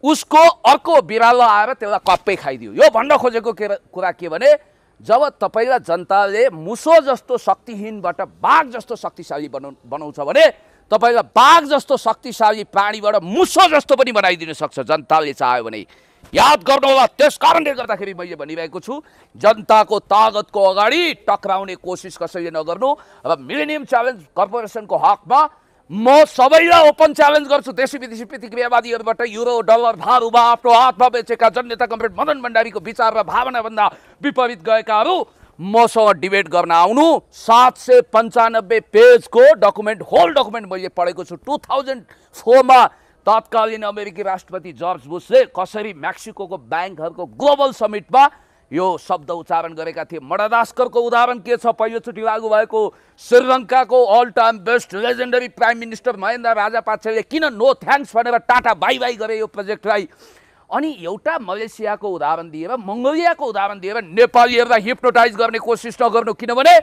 उसको अर्को बिरालो आएर त्यसलाई कप्पै खाइदियो यो भन्न खोजेको के कुरा के भने जब तपाईँलाई जनताले मुसो जस्तो शक्तिहीनबाट बाघ जस्तो शक्तिशाली बनाउ बनाउँछ भने तपाईँलाई बाघ जस्तो शक्तिशाली प्राणीबाट मुसो जस्तो पनि बनाइदिन सक्छ जनताले चाह्यो भने याद गर्नुहोला त्यस कारणले गर्दाखेरि मैले भनिरहेको छु जनताको तागतको अगाडि टक्राउने कोसिस कसैले नगर्नु र मिलेनियम च्यालेन्ज कर्पोरेसनको हकमा म सबैलाई ओपन च्यालेन्ज गर्छु देशी विदेशी प्रतिक्रियावादीहरूबाट युरो डलर भार उभा आफ्नो हातमा बेचेका जननेता कम्प्रेड मदन भण्डारीको विचार र भावनाभन्दा विपरीत गएकाहरू मसँग डिबेट गर्न आउनु सात सय पन्चानब्बे पेजको डकुमेन्ट होल डकुमेन्ट मैले पढेको छु टु थाउजन्ड फोरमा तत्कालीन अमेरिकी राष्ट्रपति जर्ज बुसले कसरी मेक्सिको ब्याङ्कहरूको ग्लोबल समिटमा यो शब्द उच्चारण गरेका थिए मडादास्करको उदाहरण के छ पहिलोचोटि लागू भएको श्रीलङ्काको all time best legendary prime minister Mahendra राजापाक्षेले किन नो थ्याङ्क्स भनेर टाटा बाई बाई गरे यो प्रोजेक्टलाई अनि एउटा मलेसियाको उदाहरण दिएर मङ्गोलियाको उदाहरण दिएर नेपालीहरूलाई हिप्नोटाइज गर्ने कोसिस नगर्नु किनभने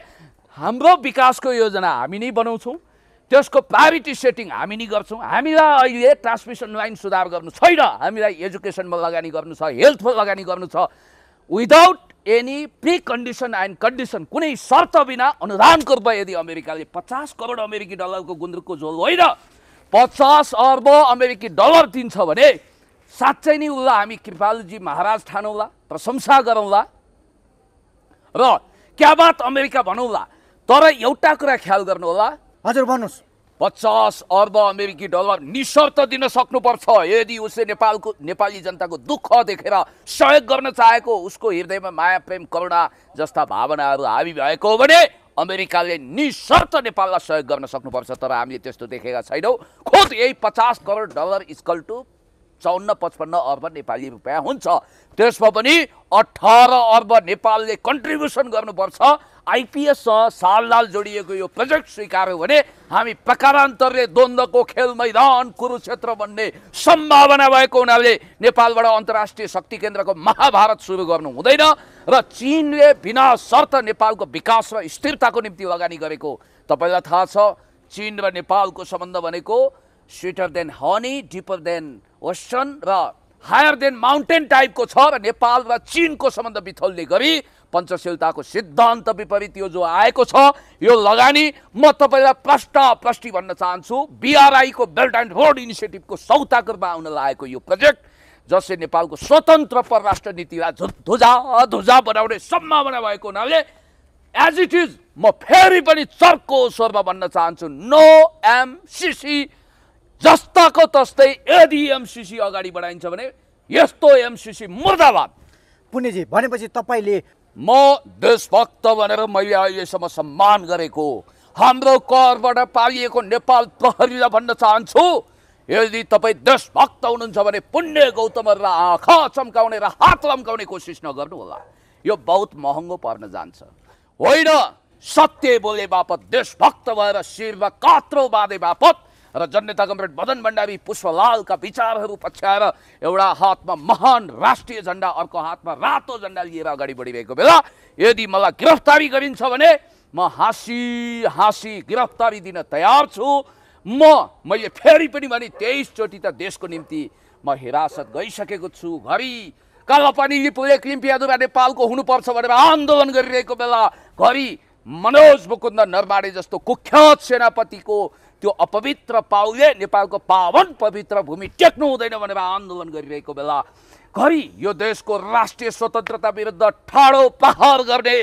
हाम्रो विकासको योजना हामी नै बनाउँछौँ त्यसको प्रायोरिटी सेटिङ हामी नै गर्छौँ हामीलाई अहिले ट्रान्समिसन लाइन सुधार गर्नु छैन हामीलाई एजुकेसनमा लगानी गर्नु छ हेल्थमा लगानी गर्नु छ without any precondition and condition कुनै शर्त बिना अनुदानको रूपमा यदि अमेरिकाले पचास करोड अमेरिकी डलरको गुन्द्रुकको झोल होइन पचास अर्ब अमेरिकी डलर दिन्छ भने साँच्चै नै उसलाई हामी कृपालजी महाराज ठानौँला प्रशंसा गरौँला र क्या बात अमेरिका भनौँला तर एउटा कुरा ख्याल गर्नु होला हजुर भन्नुहोस् पचास अर्ब अमेरिकी डलर निशर्त दिन सक्नुपर्छ यदि उसले नेपालको नेपाली जनताको दुःख देखेर सहयोग गर्न चाहेको उसको हृदयमा माया प्रेम करुणा जस्ता भावनाहरू हाबी भएको हो भने अमेरिकाले निशर्त नेपाललाई सहयोग गर्न सक्नुपर्छ तर हामीले त्यस्तो देखेका छैनौँ खुद यही पचास crore dollar is equal to चौन्न पचपन्न अर्ब नेपाली रुपियाँ हुन्छ त्यसमा पनि अठार अर्ब नेपालले कन्ट्रिब्युसन गर्नुपर्छ आइपिएससँग साललाल जोडिएको यो प्रोजेक्ट स्वीकार्यो भने हामी प्रकारान्तरले द्वन्द्वको खेल मैदान कुरुक्षेत्र बन्ने सम्भावना भएको हुनाले नेपालबाट अन्तर्राष्ट्रिय शक्ति केन्द्रको महाभारत सुरु गर्नु हुँदैन र चिनले बिना शर्त नेपालको विकास र स्थिरताको निम्ति लगानी गरेको तपाईँलाई थाहा छ चिन र नेपालको सम्बन्ध भनेको sweeter than honey deeper than ocean र हायर देन माउन्टेन टाइपको छ र नेपाल र चिनको सम्बन्ध बिथोलले गरी पञ्चशीलताको सिद्धान्त विपरीत यो जो आएको छ यो लगानी म तपाईँलाई प्रष्ट प्रष्टि भन्न चाहन्छु बिआरआईको बेल्ट एन्ड रोड इनिसिएटिभको सौताको रूपमा आउन लागेको यो प्रोजेक्ट जसले नेपालको स्वतन्त्र परराष्ट्र नीतिलाई धुजा धुजा बनाउने सम्भावना भएको हुनाले एज इट इज म फेरि पनि चर्को स्वरमा भन्न चाहन्छु नो एमसिसी जस्ताको तस्तै यदि एमसिसी अगाडि बढाइन्छ भने यस्तो एमसिसी मुर्दाबाद पुण्यजी भनेपछि तपाईँले म देशभक्त भनेर मैले अहिलेसम्म सम्मान गरेको हाम्रो करबाट पालिएको नेपाल प्रहरीलाई भन्न चाहन्छु यदि तपाईँ देशभक्त हुनुहुन्छ भने पुण्य गौतमहरूलाई आँखा चम्काउने र हात लम्काउने कोसिस नगर्नु होला यो बहुत महँगो पर्न जान्छ होइन सत्य बोले बापत देशभक्त भएर शिरमा कात्रो बाँधे बापत र जननेता कमरेड मदन भण्डारी पुष्पलालका विचारहरू पछ्याएर एउटा हातमा महान राष्ट्रिय झन्डा अर्को हातमा रातो झन्डा लिएर अगाडि बढिरहेको बेला यदि मलाई गिरफ्तारी गरिन्छ भने म हाँसी हाँसी गिरफ्तारी दिन तयार छु म मैले फेरि पनि भने तेइसचोटि त देशको निम्ति म हिरासत गइसकेको छु घरि कालापानी लिपुले लिम्पियादुरा नेपालको हुनुपर्छ भनेर आन्दोलन गरिरहेको बेला घरि मनोज मुकुन्द नरमाडे जस्तो कुख्यात सेनापतिको त्यो अपवित्र पाउले नेपालको पावन पवित्र भूमि टेक्नु हुँदैन भनेर आन्दोलन गरिरहेको बेला घरि यो देशको राष्ट्रिय स्वतन्त्रता विरुद्ध ठाडो पहार गर्ने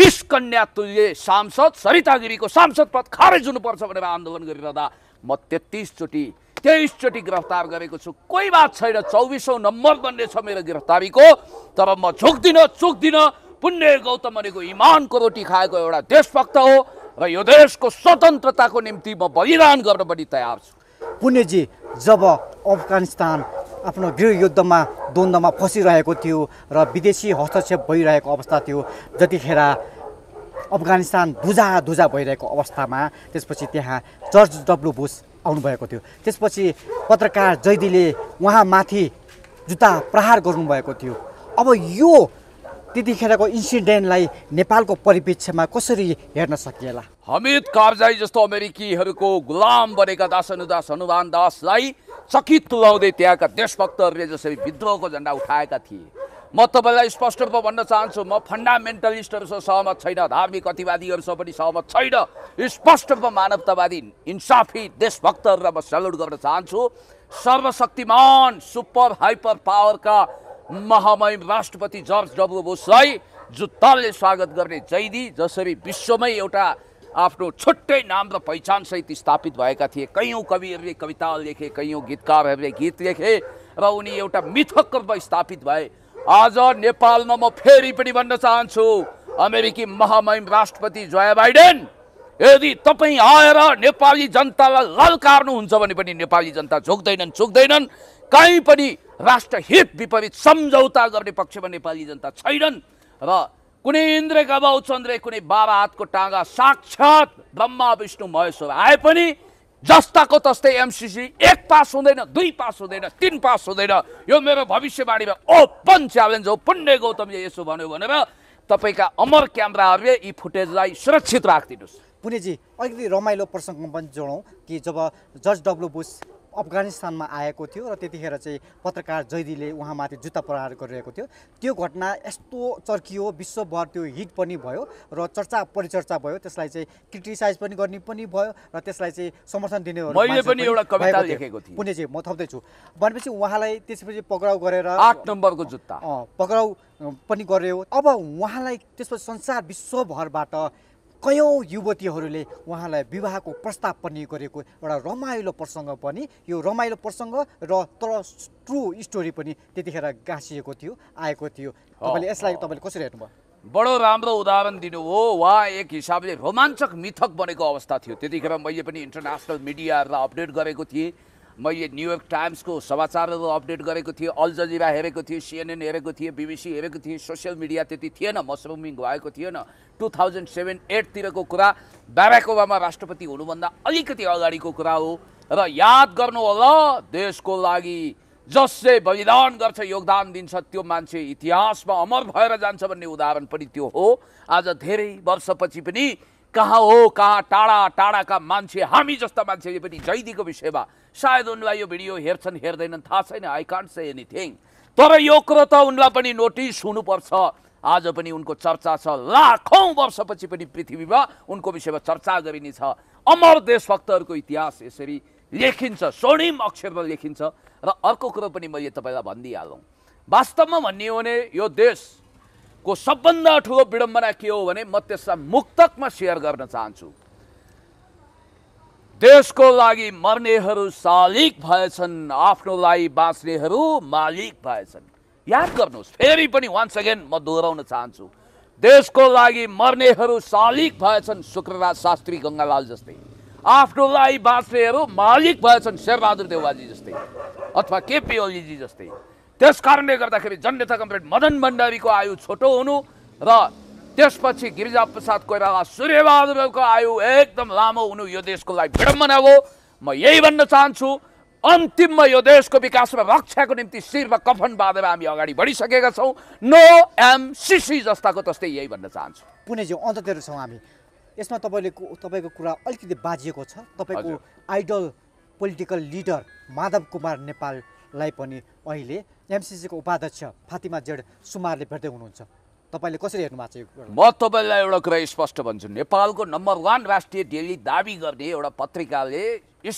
बिस कन्या तुल्य सांसद सरिता गिरीको सांसद पद खारेज हुनुपर्छ भनेर आन्दोलन गरिरहँदा म तेत्तिसचोटि तेइसचोटि गिरफ्तार गरेको छु कोही बात छैन चौबिसौँ नम्बर बन्ने छ मेरो गिरफ्तारीको तर म झुक्दिनँ चुक्दिनँ पुण्य गौतम भनेको इमानको रोटी खाएको एउटा देशभक्त हो र यो देशको स्वतन्त्रताको निम्ति म बलिदान गर्न पनि तयार छु पुण्यजी जब अफगानिस्तान आफ्नो गृहयुद्धमा द्वन्द्वमा फँसिरहेको थियो र विदेशी हस्तक्षेप भइरहेको अवस्था थियो जतिखेर अफगानिस्तान धुजा धुजा भइरहेको अवस्थामा त्यसपछि त्यहाँ जर्ज डब्लु बुस आउनुभएको थियो त्यसपछि पत्रकार जैदीले उहाँमाथि जुत्ता प्रहार गर्नुभएको थियो अब यो त्यतिखेरको इन्सिडेन्टलाई नेपालको परिप्रेक्ष्यमा कसरी हेर्न सकिएला हमिद काब्जाई जस्तो अमेरिकीहरूको गुलाम बनेका दास अनुदास हनुमान दासलाई चकित तुलाउँदै त्यहाँका देशभक्तहरूले जसरी विद्रोहको झन्डा उठाएका थिए म तपाईँलाई स्पष्ट रूपमा भन्न चाहन्छु म फन्डामेन्टलिस्टहरूसँग सहमत छैन धार्मिक अतिवादीहरूसँग पनि सहमत छैन स्पष्ट रूपमा मानवतावादी इन्साफी देशभक्तहरूलाई म सेल्युट गर्न चाहन्छु सर्वशक्तिमान सुपर हाइपर पावरका महामहिम राष्ट्रपति जर्ज डब्लु बोसलाई जुत्ताले स्वागत गर्ने जैदी जसरी विश्वमै एउटा आफ्नो छुट्टै नाम र पहिचानसहित स्थापित भएका थिए कैयौँ कविहरूले कविता लेखे कैयौँ गीतकारहरूले गीत लेखे र उनी एउटा मिथक रूपमा स्थापित भए आज नेपालमा म फेरि पनि भन्न चाहन्छु अमेरिकी महामहिम राष्ट्रपति जोया बाइडेन यदि तपाईँ आएर नेपाली जनतालाई ललकार्नुहुन्छ भने पनि नेपाली जनता झुक्दैनन् चुक्दैनन् कहीँ पनि हित विपरीत सम्झौता गर्ने पक्षमा नेपाली जनता छैनन् र कुनै इन्द्र बाउ चन्द्रे कुनै बाबा हातको टाँगा साक्षात् ब्रह्मा विष्णु महेश्वर आए पनि जस्ताको तस्तै एमसिसी एक पास हुँदैन दुई पास हुँदैन तिन पास हुँदैन यो मेरो भविष्यवाणीमा ओपन च्यालेन्ज हो पुण्य गौतमले यसो भन्यो भनेर तपाईँका अमर क्यामराहरूले यी फुटेजलाई सुरक्षित राखिदिनुहोस् पुणेजी अलिकति रमाइलो प्रसङ्गमा पनि जोडौँ कि जब जज डब्लु बुस अफगानिस्तानमा आएको थियो र त्यतिखेर चाहिँ पत्रकार जैदीले उहाँमाथि जुत्ता प्रहार गरिरहेको थियो त्यो घटना यस्तो चर्कियो विश्वभर त्यो हिट पनि भयो र चर्चा परिचर्चा भयो त्यसलाई चाहिँ क्रिटिसाइज पनि गर्ने पनि भयो र त्यसलाई चाहिँ समर्थन दिने कुनै चाहिँ म थप्दैछु भनेपछि उहाँलाई त्यसपछि पक्राउ गरेर आठ नम्बरको जुत्ता पक्राउ पनि गर्यो अब उहाँलाई त्यसपछि संसार विश्वभरबाट कयौँ युवतीहरूले उहाँलाई विवाहको प्रस्ताव पनि गरेको एउटा रमाइलो प्रसङ्ग पनि यो रमाइलो प्रसङ्ग र तर ट्रु स्टोरी पनि त्यतिखेर गाँसिएको थियो आएको थियो तपाईँले यसलाई तपाईँले कसरी हेर्नुभयो बडो राम्रो उदाहरण दिनुभयो वा एक हिसाबले रोमाञ्चक मिथक बनेको अवस्था थियो त्यतिखेर मैले पनि इन्टरनेसनल मिडियाहरूलाई अपडेट गरेको थिएँ मैले न्युयोर्क टाइम्सको समाचारहरू अपडेट गरेको थिएँ अल जजिरा हेरेको थिएँ सिएनएन हेरेको थिएँ बिबिसी हेरेको थिएँ सोसियल मिडिया त्यति थिएन मसरुमिङ भएको थिएन टु थाउजन्ड सेभेन एटतिरको कुरा ब्याराक ओबामा राष्ट्रपति हुनुभन्दा अलिकति अगाडिको कुरा हो र याद गर्नु होला देशको लागि जसले बलिदान गर्छ योगदान दिन्छ त्यो मान्छे इतिहासमा अमर भएर जान्छ भन्ने उदाहरण पनि त्यो हो आज धेरै वर्षपछि पनि कहाँ हो कहाँ टाढा टाढाका मान्छे हामी जस्ता मान्छेले पनि जैदीको विषयमा सायद उनलाई यो भिडियो हेर्छन् हेर्दैनन् थाहा छैन आई कान्ट से एनिथिङ तर यो कुरो त उनलाई पनि नोटिस हुनुपर्छ आज पनि उनको चर्चा छ लाखौँ वर्षपछि पनि पृथ्वीमा उनको विषयमा चर्चा गरिनेछ अमर देशभक्तहरूको इतिहास यसरी लेखिन्छ स्वर्णिम अक्षरमा लेखिन्छ र अर्को कुरो पनि मैले तपाईँलाई भनिदिइहालौँ वास्तवमा भन्ने हो भने यो देश को सबभन्दा ठुलो विडम्बना के हो भने म त्यसलाई मुक्तकमा सेयर गर्न चाहन्छु देशको लागि मर्नेहरू सालिक भएछन् आफ्नो लागि बाँच्नेहरू मालिक भएछन् याद गर्नुहोस् फेरि पनि वान्स अगेन म दोहोऱ्याउन चाहन्छु देशको लागि मर्नेहरू सालिक भएछन् शुक्रराज शास्त्री गङ्गालाल जस्तै आफ्नो लागि बाँच्नेहरू मालिक भएछन् शेरबहादुर देवाजी जस्तै अथवा केपी ओलीजी जस्तै त्यस कारणले गर्दाखेरि जननेता कमरेड मदन भण्डारीको आयु छोटो हुनु र त्यसपछि गिरिजा प्रसाद कोइराला सूर्यबहादुरको आयु एकदम लामो हुनु यो देशको लागि विडम्बना हो म यही भन्न चाहन्छु अन्तिममा यो देशको विकासमा रक्षाको निम्ति शिरमा कफन बाँधेर हामी अगाडि बढिसकेका छौँ नो एमसिसी जस्ताको तस्तै यही भन्न चाहन्छु पुनेज्यू अन्ततिर छौँ हामी यसमा तपाईँले तपाईँको कुरा अलिकति बाजिएको छ तपाईँको idol political leader Madhav Kumar Nepal लाई पनि अहिले एमसिसीको उपाध्यक्ष फातिमा जेड सुमारले भेट्दै हुनुहुन्छ तपाईँले कसरी हेर्नु भएको छ म तपाईँलाई एउटा कुरा स्पष्ट भन्छु नेपालको नम्बर वान राष्ट्रिय डेली दावी गर्ने एउटा पत्रिकाले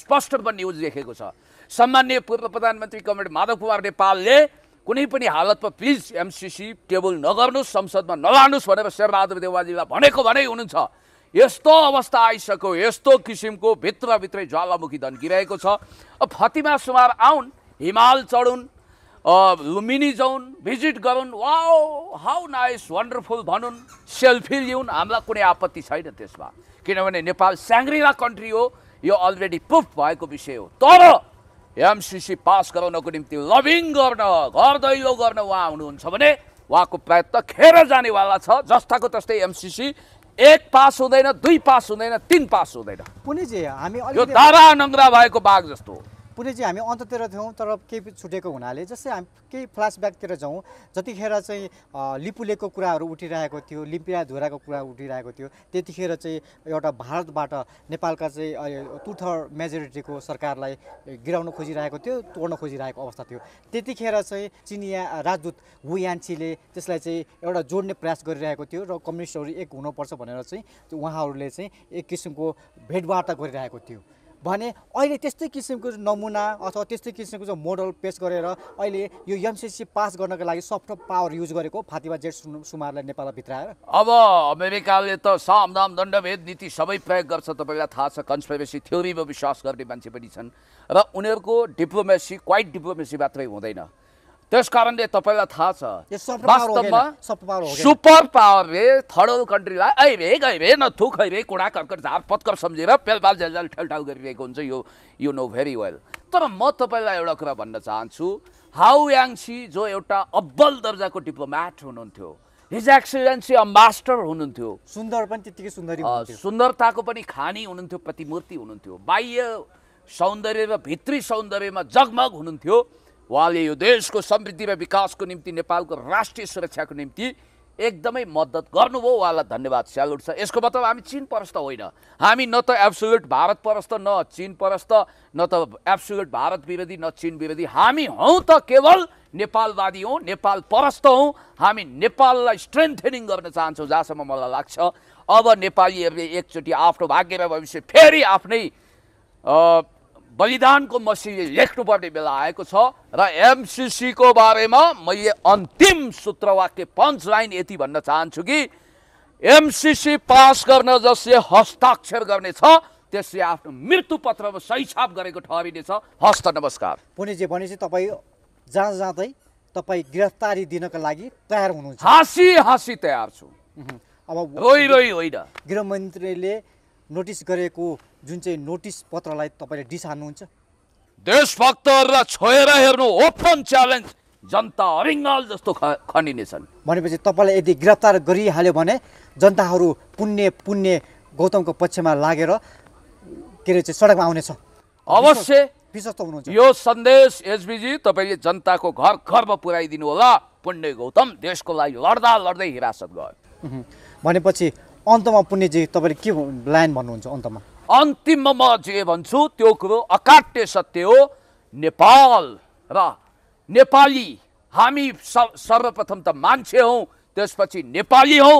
स्पष्ट पनि न्युज लेखेको छ सामान्य पूर्व प्रधानमन्त्री कमरेड माधव कुमार नेपालले कुनै पनि हालतमा प्लिज एमसिसी टेबल नगर्नुहोस् संसदमा नलानुहोस् भनेर शेरबहादुर देवालजीलाई भनेको भने हुनुहुन्छ यस्तो अवस्था आइसक्यो यस्तो किसिमको भित्रभित्रै ज्वालामुखी धन्किरहेको छ अब फतिमा सुमार आउन् हिमाल चढुन् लुम्बिनी जाउन् भिजिट गरौँ वा हाउ नाइस वन्डरफुल भनुन् सेल्फी लिउन् हामीलाई कुनै आपत्ति छैन त्यसमा किनभने नेपाल स्याङ्ग्रिला कन्ट्री हो यो अलरेडी प्रुफ भएको विषय हो तर एमसिसी पास गराउनको निम्ति लभिङ गर्न घर दैलो गर्न उहाँ हुनुहुन्छ भने उहाँको प्रयत्न खेर जानेवाला छ जस्ताको तस्तै एमसिसी एक पास हुँदैन दुई पास हुँदैन तिन पास हुँदैन हामी यो दारा नङ्ग्रा भएको बाघ जस्तो हो पुनः चाहिँ हामी अन्ततिर थियौँ तर केही छुटेको हुनाले जस्तै हामी केही फ्ल्यासब्याकतिर जाउँ जतिखेर चाहिँ लिपुलेको कुराहरू उठिरहेको थियो लिम्पिया धुराको कुरा उठिरहेको थियो त्यतिखेर चाहिँ एउटा भारतबाट नेपालका चाहिँ टु थर्ड मेजोरिटीको सरकारलाई गिराउन खोजिरहेको थियो तोड्न खोजिरहेको अवस्था थियो त्यतिखेर चाहिँ चिनिया राजदूत वुयान्सीले त्यसलाई चाहिँ एउटा जोड्ने प्रयास गरिरहेको थियो र कम्युनिस्टहरू एक हुनुपर्छ भनेर चाहिँ उहाँहरूले चाहिँ एक किसिमको भेटवार्ता गरिरहेको थियो भने अहिले त्यस्तै किसिमको नमुना अथवा त्यस्तै किसिमको चाहिँ मोडल पेस गरेर अहिले यो एमसिसी पास गर्नको लागि सफ्ट पावर युज गरेको फातिमा जेठ सुमारलाई नेपालमा भित्राएर अब अमेरिकाले त सामदाम दण्डभेद नीति सबै प्रयोग गर्छ तपाईँलाई थाहा छ कन्सपेरेसी थ्योरीमा विश्वास गर्ने मान्छे पनि छन् र उनीहरूको डिप्लोमेसी क्वाइट डिप्लोमेसी मात्रै हुँदैन त्यस कारणले तपाईँलाई थाहा छ वास्तवमा सुपर पावरले थर्ड वर्ल्ड कन्ट्रीलाई ऐभे गैभे न थुक ऐभे कुँडा कर्कट झार पत्कर सम्झेर पेलपाल झेलझाल ठेलठाउ गरिरहेको हुन्छ यो यु नो भेरी वेल तर म तपाईँलाई एउटा कुरा भन्न चाहन्छु हाउ याङसी जो एउटा अब्बल दर्जाको डिप्लोम्याट हुनुहुन्थ्यो हिज एक्सिडेन्सी अ मास्टर हुनुहुन्थ्यो सुन्दर पनि त्यतिकै सुन्दरी सुन्दरताको पनि खानी हुनुहुन्थ्यो प्रतिमूर्ति हुनुहुन्थ्यो बाह्य सौन्दर्य र भित्री सौन्दर्यमा जगमग हुनुहुन्थ्यो उहाँले यो देशको समृद्धि र विकासको निम्ति नेपालको राष्ट्रिय सुरक्षाको निम्ति एकदमै मद्दत गर्नुभयो उहाँलाई धन्यवाद स्यालुट छ यसको मतलब हामी चिन परस्त होइन हामी न त एब्सोल्युट भारत परस्त न चिन परस्त न त एब्सोल्युट भारत विरोधी न चिन विरोधी हामी हौ त केवल नेपालवादी हौँ नेपाल परस्त हौँ हामी नेपाललाई स्ट्रेन्थेनिङ गर्न चाहन्छौँ जहाँसम्म मलाई लाग्छ अब नेपालीहरूले एकचोटि आफ्नो भाग्य र भविष्य फेरि आफ्नै बलिदानको मसीले लेख्नुपर्ने बेला आएको छ र एमसिसीको बारेमा मैले अन्तिम सूत्रवाक्य पञ्च लाइन यति भन्न चाहन्छु कि एमसिसी पास गर्न जसले हस्ताक्षर गर्नेछ त्यसले आफ्नो मृत्युपत्रमा सही छाप गरेको ठहरिनेछ हस्त नमस्कार पुणेजी भनेपछि तपाईँ जहाँ जाँदै तपाईँ गिरफ्तारी दिनको लागि तयार हुनुहुन्छ हाँसी हाँसी तयार छु अब रोइ रोइ होइन गृहमन्त्रीले नोटिस गरेको जुन चाहिँ नोटिस पत्रलाई तपाईँले डिसार्नुहुन्छ देशभक्तहरूलाई छोएर हेर्नु ओपन च्यालेन्ज जनता अरिङ्गाल जस्तो खनिनेछन् भनेपछि तपाईँलाई यदि गिरफ्तार गरिहाल्यो भने जनताहरू पुण्य पुण्य गौतमको पक्षमा लागेर के अरे चाहिँ सडकमा आउनेछ अवश्य विश्वस्त हुनुहुन्छ यो सन्देश एसबिजी तपाईँले जनताको घर घरमा पुर्याइदिनु होला पुण्य गौतम देशको लागि लड्दा लड्दै हिरासत गयो भनेपछि अन्तमा पुण्यजी तपाईँले के लाइन भन्नुहुन्छ अन्तमा अन्तिममा म जे भन्छु त्यो कुरो अकाट्य सत्य हो नेपाल र नेपाली हामी सर्वप्रथम त मान्छे हौ त्यसपछि नेपाली हौ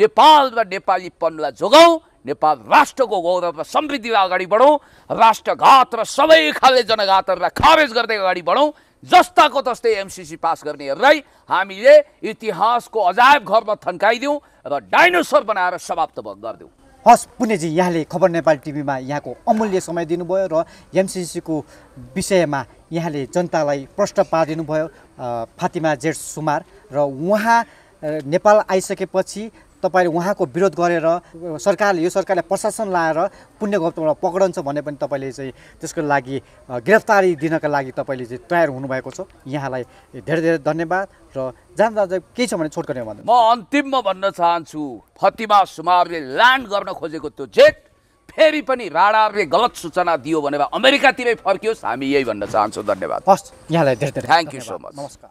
नेपाल र नेपालीपनलाई जोगाउँ नेपाल राष्ट्रको गौरव र समृद्धिलाई अगाडि बढौँ राष्ट्रघात र सबै खाले जनघातहरूलाई खारेज गर्दै अगाडि बढौँ जस्ताको तस्तै एमसिसी पास गर्नेहरूलाई हामीले इतिहासको अजायब घरमा थन्काइदिउँ र डाइनोसर बनाएर समाप्त गरिदिउँ हस् पुण्यजी यहाँले खबर नेपाल टिभीमा यहाँको अमूल्य समय दिनुभयो र एमसिसीको विषयमा यहाँले जनतालाई प्रश्न पारिदिनुभयो फातिमा जेठ सुमार र उहाँ नेपाल आइसकेपछि तपाईँले उहाँको विरोध गरेर सरकारले यो सरकारले प्रशासन लाएर पुण्य गौतमलाई पक्रन्छ भने पनि तपाईँले चाहिँ त्यसको लागि गिरफ्तारी दिनका लागि तपाईँले चाहिँ तयार हुनुभएको छ यहाँलाई धेरै धेरै धन्यवाद र जाँदा के छ भने छोट गर्ने म अन्तिममा भन्न चाहन्छु फतिमा सुमारले ल्यान्ड गर्न खोजेको त्यो जेट फेरि पनि राडारले गलत सूचना दियो भनेर अमेरिकातिरै फर्कियोस् हामी यही भन्न चाहन्छौँ धन्यवाद हस् यहाँलाई धेरै धेरै थ्याङ्क यू सो मच नमस्कार